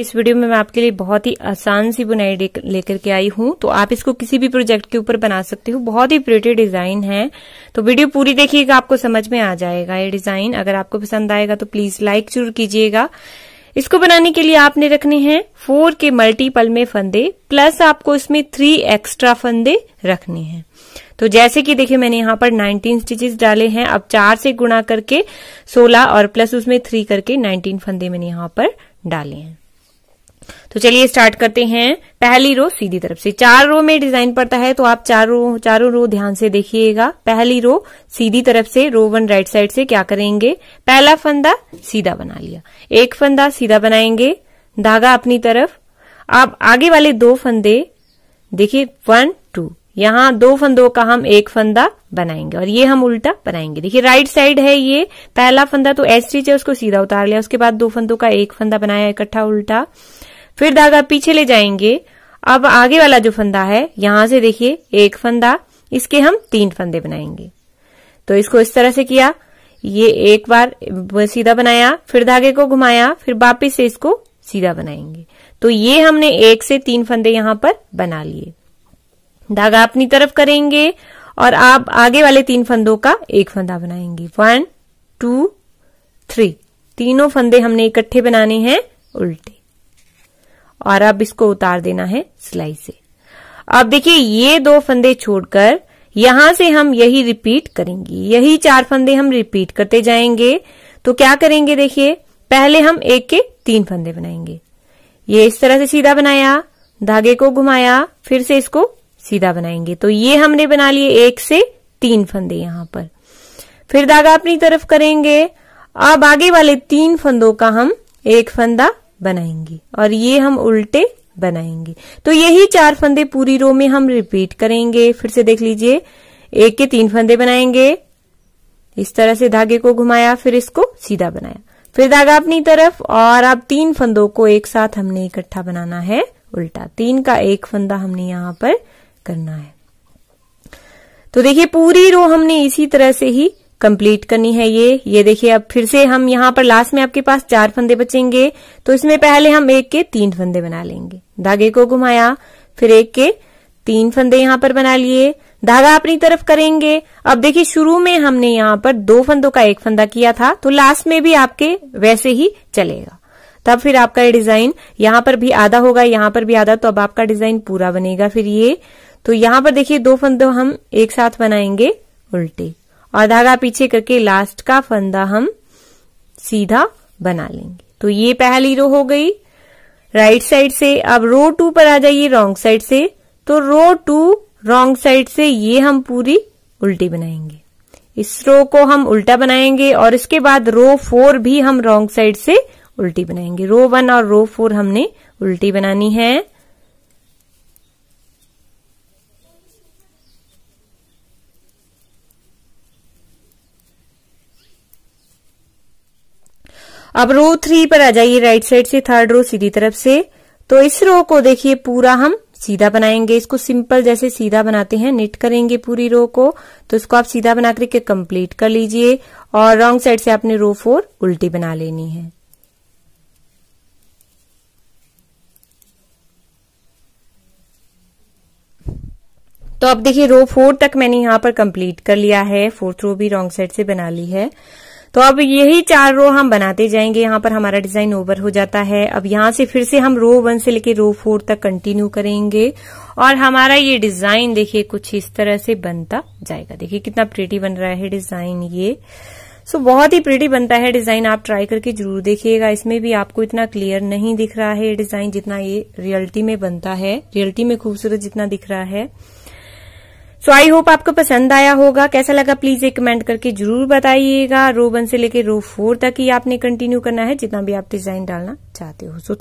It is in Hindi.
इस वीडियो में मैं आपके लिए बहुत ही आसान सी बुनाई लेकर के आई हूँ तो आप इसको किसी भी प्रोजेक्ट के ऊपर बना सकते हूँ बहुत ही प्रेटी डिजाइन है तो वीडियो पूरी देखिएगा आपको समझ में आ जाएगा ये डिजाइन अगर आपको पसंद आएगा तो प्लीज लाइक जरूर कीजिएगा इसको बनाने के लिए आपने रखने हैं फोर के मल्टीपल में फंदे प्लस आपको इसमें थ्री एक्स्ट्रा फंदे रखने हैं तो जैसे कि देखिए मैंने यहाँ पर 19 स्टिचेस डाले हैं अब चार से गुणा करके 16 और प्लस उसमें थ्री करके 19 फंदे मैंने यहाँ पर डाले हैं तो चलिए स्टार्ट करते हैं पहली रो सीधी तरफ से चार रो में डिजाइन पड़ता है तो आप चार चारों रो ध्यान से देखिएगा पहली रो सीधी तरफ से रो वन राइट साइड से क्या करेंगे पहला फंदा सीधा बना लिया एक फंदा सीधा बनाएंगे धागा अपनी तरफ अब आगे वाले दो फंदे देखिए वन टू यहां दो फंदों का हम एक फंदा बनाएंगे और ये हम उल्टा बनाएंगे देखिए राइट साइड है ये पहला फंदा तो एस टीच है उसको सीधा उतार लिया उसके बाद दो फंदों का एक फंदा बनाया इकट्ठा उल्टा फिर धागा पीछे ले जाएंगे अब आगे वाला जो फंदा है यहां से देखिए एक फंदा इसके हम तीन फंदे बनाएंगे तो इसको इस तरह से किया ये एक बार सीधा बनाया फिर धागे को घुमाया फिर वापिस से इसको सीधा बनाएंगे तो ये हमने एक से तीन फंदे यहां पर बना लिए धागा अपनी तरफ करेंगे और आप आगे वाले तीन फंदों का एक फंदा बनाएंगे वन टू थ्री तीनों फंदे हमने इकट्ठे बनाने हैं उल्टे और अब इसको उतार देना है सिलाई से अब देखिए ये दो फंदे छोड़कर यहां से हम यही रिपीट करेंगे यही चार फंदे हम रिपीट करते जाएंगे तो क्या करेंगे देखिए पहले हम एक के तीन फंदे बनाएंगे ये इस तरह से सीधा बनाया धागे को घुमाया फिर से इसको सीधा बनाएंगे तो ये हमने बना लिए एक से तीन फंदे यहां पर फिर धागा अपनी तरफ करेंगे अब आगे वाले तीन फंदों का हम एक फंदा बनाएंगे और ये हम उल्टे बनाएंगे तो यही चार फंदे पूरी रो में हम रिपीट करेंगे फिर से देख लीजिए एक के तीन फंदे बनाएंगे इस तरह से धागे को घुमाया फिर इसको सीधा बनाया फिर धागा अपनी तरफ और अब तीन फंदों को एक साथ हमने इकट्ठा बनाना है उल्टा तीन का एक फंदा हमने यहां पर करना है तो देखिए पूरी रो हमने इसी तरह से ही कंप्लीट करनी है ये ये देखिए अब फिर से हम यहाँ पर लास्ट में आपके पास चार फंदे बचेंगे तो इसमें पहले हम एक के तीन फंदे बना लेंगे धागे को घुमाया फिर एक के तीन फंदे यहाँ पर बना लिए धागा अपनी तरफ करेंगे अब देखिए शुरू में हमने यहाँ पर दो फंदों का एक फंदा किया था तो लास्ट में भी आपके वैसे ही चलेगा तब फिर आपका ये डिजाइन यहाँ पर भी आधा होगा यहाँ पर भी आधा तो अब आपका डिजाइन पूरा बनेगा फिर ये तो यहाँ पर देखिए दो फंदे हम एक साथ बनाएंगे उल्टे और धागा पीछे करके लास्ट का फंदा हम सीधा बना लेंगे तो ये पहली रो हो गई राइट साइड से अब रो टू पर आ जाइए रॉन्ग साइड से तो रो टू रॉन्ग साइड से ये हम पूरी उल्टी बनाएंगे इस रो को हम उल्टा बनाएंगे और इसके बाद रो फोर भी हम रॉन्ग साइड से उल्टी बनाएंगे रो वन और रो फोर हमने उल्टी बनानी है अब रो थ्री पर आ जाइए राइट साइड से थर्ड रो सीधी तरफ से तो इस रो को देखिए पूरा हम सीधा बनाएंगे इसको सिंपल जैसे सीधा बनाते हैं निट करेंगे पूरी रो को तो इसको आप सीधा बना करके कंप्लीट कर लीजिए और रॉन्ग साइड से आपने रो फोर उल्टी बना लेनी है तो अब देखिए रो फोर तक मैंने यहां पर कंप्लीट कर लिया है फोर्थ रो भी रॉन्ग साइड से बना ली है तो अब यही चार रो हम बनाते जाएंगे यहाँ पर हमारा डिजाइन ओवर हो जाता है अब यहाँ से फिर से हम रो वन से लेके रो फोर तक कंटिन्यू करेंगे और हमारा ये डिजाइन देखिए कुछ इस तरह से बनता जाएगा देखिए कितना प्रेटी बन रहा है डिजाइन ये सो so, बहुत ही प्रिटी बनता है डिजाइन आप ट्राई करके जरूर देखिएगा इसमें भी आपको इतना क्लियर नहीं दिख रहा है ये डिजाइन जितना ये रियलिटी में बनता है रियलिटी में खूबसूरत जितना दिख रहा है सो आई होप आपको पसंद आया होगा कैसा लगा प्लीज एक कमेंट करके जरूर बताइएगा रो वन से लेकर रो फोर तक ही आपने कंटिन्यू करना है जितना भी आप डिजाइन डालना चाहते हो सो